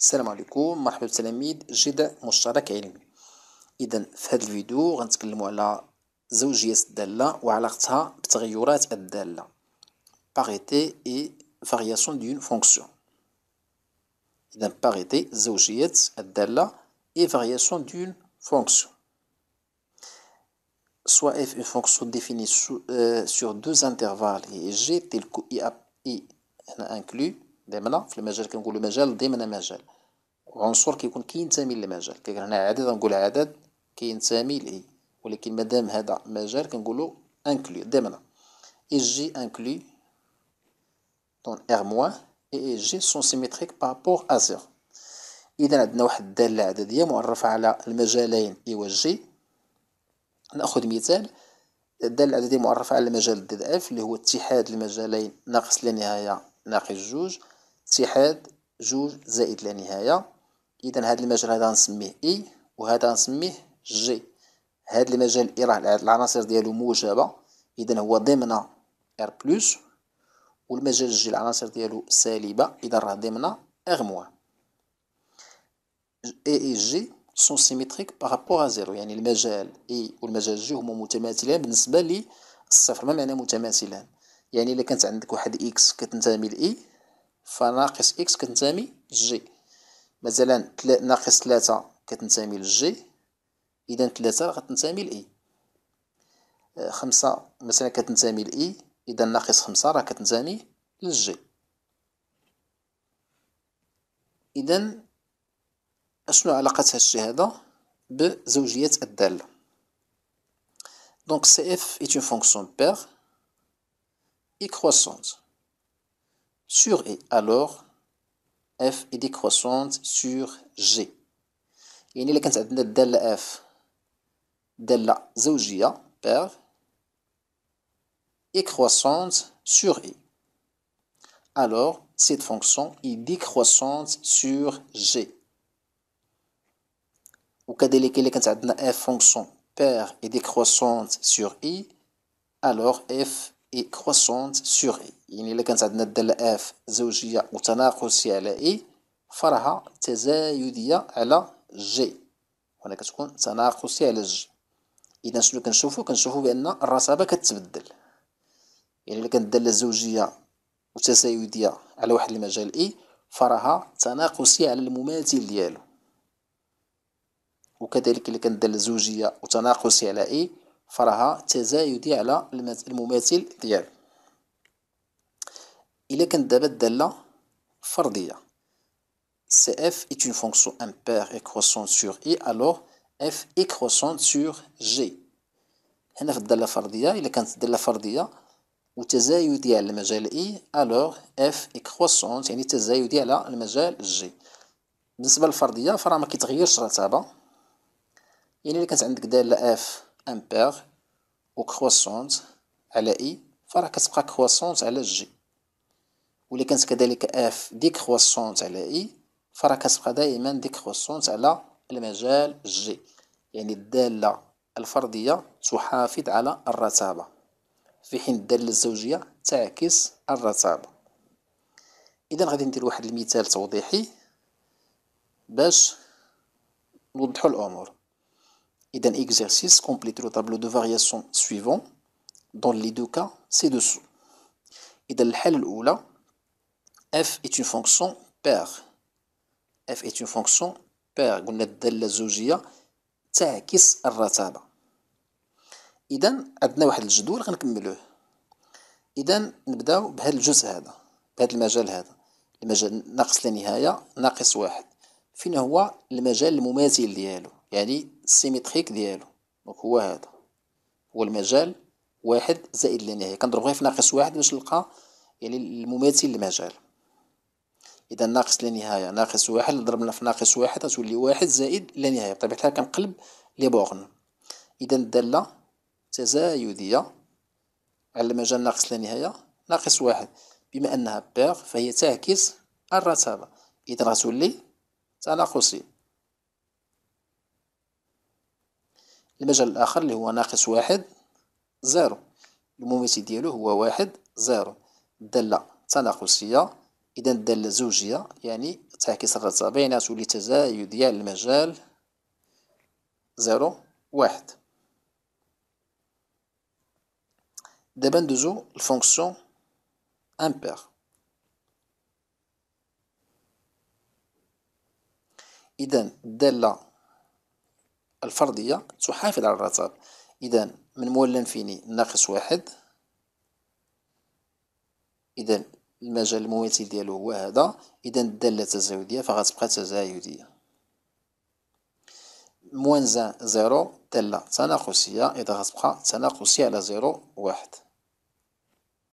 السلام عليكم مرحبا بالتلاميذ جدة مشترك علمي إذا في هذا الفيديو غنتكلموا على زوجية الدالة وعلاقتها بتغيرات الدالة parité et variation d'une fonction إذا parité زوجية الدالة et variation d'une fonction soit f une fonction définie sur deux intervalles et g tel que i, a, i هنا دائما في المجال كنقولوا مجال ضمن مجال عنصر كيكون كينتمي للمجال كي هنا عدد نقول عدد كينتمي لإي ولكن مادام هذا مجال كنقولوا انكلو ضمن اي جي انكلو دون ار موان اي اي جي سون سيميتريك بارابور ا زيرو إذا عندنا واحد الدالة عددية معرفة على المجالين إي و جي نأخذ مثال الدالة العددية معرفة على المجال ضد إف اللي هو اتحاد المجالين ناقص لا نهاية ناقص جوج اتحاد جوج زائد لا نهاية إذا هذا المجال هذا نسميه إي وهذا نسميه جي هذا المجال إي راه العناصر ديالو موجبة إذا هو ضمن إر بلوس والمجال جي العناصر ديالو سالبة إذا راه ضمن إغ موان إي إي جي سون سيميتريك أ زيرو يعني المجال إي والمجال جي هما متماثلان بالنسبة للصفر ما معنى متماثلان يعني إلا كانت عندك واحد إكس كتنتمي لإي فناقص إكس كتنتمي لجي مثلا ناقص ثلاثة كتنتمي لجي إذا ثلاثة غتنتمي لإي e. آه، خمسة مثلا كتنتمي لإي e. إذا ناقص خمسة راه كتنتمي للجي إذا أشنو علاقة هادشي هذا بزوجية الدالة Donc CF est une fonction paire et croissante. sur et alors f est décroissante sur g يعني إلا كانت عندنا الداله f la زوجيه pair est croissante sur e alors cette fonction est décroissante sur g وكذلك cas كانت عندنا f fonction père et décroissante sur i alors f اي كروسونت سور اي يعني الا كانت عندنا الداله اف زوجيه وتناقصيه على اي فراها تزايديه على جي وهنا كتكون تناقصيه على جي اذا شنو كنشوفو كنشوفو بان الرسابه كتبدل يعني الا كانت الداله زوجيه وتزايديه على واحد المجال اي فراها تناقصيه على المماثل ديالو وكذلك الا كانت الداله زوجيه وتناقصيه على اي فراها تزايدي على المماثل ديالو الا كانت دابا الداله فرديه cf est une fonction impaire et croissante sur i alors f est croissante sur g هنا في الداله الفرديه الا كانت الداله الفرديه وتزايدي على المجال اي الوغ اف اي كروسونت يعني تزايدي على المجال جي بالنسبه للفرديه فراه ما كيتغيرش الرتابه يعني الا كانت عندك داله اف امبير و كروسونت على اي فراه كتبقى كروسونت على جي ولي كانت كذلك اف دي كروسونت على اي فراه كتبقى دائما دي كروسونت على المجال جي يعني الدالة الفردية تحافظ على الرتابة في حين الدالة الزوجية تعكس الرتابة إذا غادي ندير واحد المثال توضيحي باش نوضحوا الأمور إذا exercice complète le tableau de variation suivant dans les deux cas ci-dessous. إذا الحالة الأولى f est une fonction paire f est une fonction paire قلنا الدالة الزوجية تعكس الرتابة إذا عندنا واحد الجدول غنكملوه إذا نبداو بهذا الجزء هذا بهذا المجال هذا المجال ناقص لا نهاية ناقص واحد فين هو المجال المماثل ديالو يعني السيمتريك ديالو دونك هو هذا هو المجال واحد زائد لا نهايه كنضرب غير في ناقص واحد باش نلقى يعني المماثل للمجال اذا ناقص لا نهايه ناقص واحد ضربنا في ناقص واحد غتولي واحد زائد لا نهايه بطبيعه الحال كنقلب لي بورن اذا الداله تزايديه على المجال ناقص لا نهايه ناقص واحد بما انها بيغ فهي تعكس الرتابه اذا غتولي تناقصيه المجال الآخر اللي هو ناقص واحد زيرو المميت ديالو هو واحد زيرو الدالة تناقصية إذا الدالة زوجية يعني تعكس يعني تولي تزايد ديال المجال زيرو واحد دابا ندوزو لفونكسيون امبير إذا الدالة الفردية تحافظ على الرتاب إذا من مول لنفيني ناقص واحد إذا المجال المماثل ديالو هو هذا إذا الدالة تزايدية فغتبقى تزايدية موان زان زيرو دالة تناقصية إذا غتبقى تناقصية على زيرو واحد